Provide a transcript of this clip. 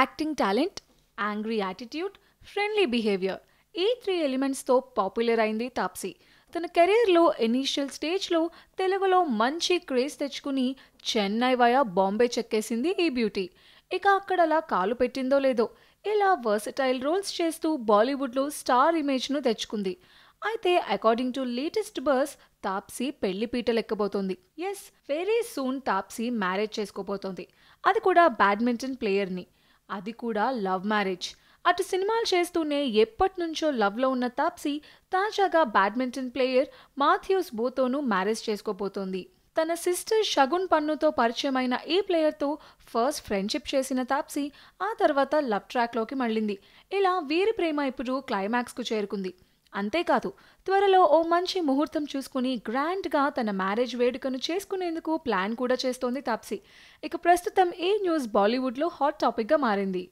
acting talent angry attitude friendly behaviour ఈ three ఎలిమెంట్స్తో popular అయింది తాప్సీ తన కెరీర్లో ఇనీషియల్ స్టేజ్లో తెలుగులో మంచి క్రేజ్ తెచ్చుకుని చెన్నై వయా బాంబే చెక్కేసింది ఈ బ్యూటీ ఇక అక్కడ అలా కాలు పెట్టిందో లేదో ఇలా వర్సటైల్ రోల్స్ చేస్తూ బాలీవుడ్లో స్టార్ ఇమేజ్ను తెచ్చుకుంది అయితే according to latest buzz Taapsee పెళ్లి పీటలెక్కబోతోంది yes very soon Taapsee marriage చేసుకోబోతోంది అది కూడా బ్యాడ్మింటన్ ప్లేయర్ని అది కూడా లవ్ మ్యారేజ్ అటు సినిమాలు చేస్తూనే ఎప్పటినుంచో లవ్లో ఉన్న తాప్సీ తాజాగా బ్యాడ్మింటన్ ప్లేయర్ మాథ్యూస్ బోతోను మ్యారేజ్ చేసుకోబోతోంది తన సిస్టర్ షగున్ పన్నుతో పరిచయమైన ఈ ప్లేయర్తో ఫస్ట్ ఫ్రెండ్షిప్ చేసిన తాప్సీ ఆ తర్వాత లవ్ ట్రాక్లోకి మళ్ళింది ఇలా వీరి ప్రేమ ఇప్పుడు క్లైమాక్స్కు చేరుకుంది అంతేకాదు త్వరలో ఓ మంచి ముహూర్తం చూసుకుని గ్రాండ్గా తన మ్యారేజ్ వేడుకను చేసుకునేందుకు ప్లాన్ కూడా చేస్తోంది తాప్సీ ఇక ప్రస్తుతం ఈ న్యూస్ బాలీవుడ్లో హాట్ టాపిక్గా మారింది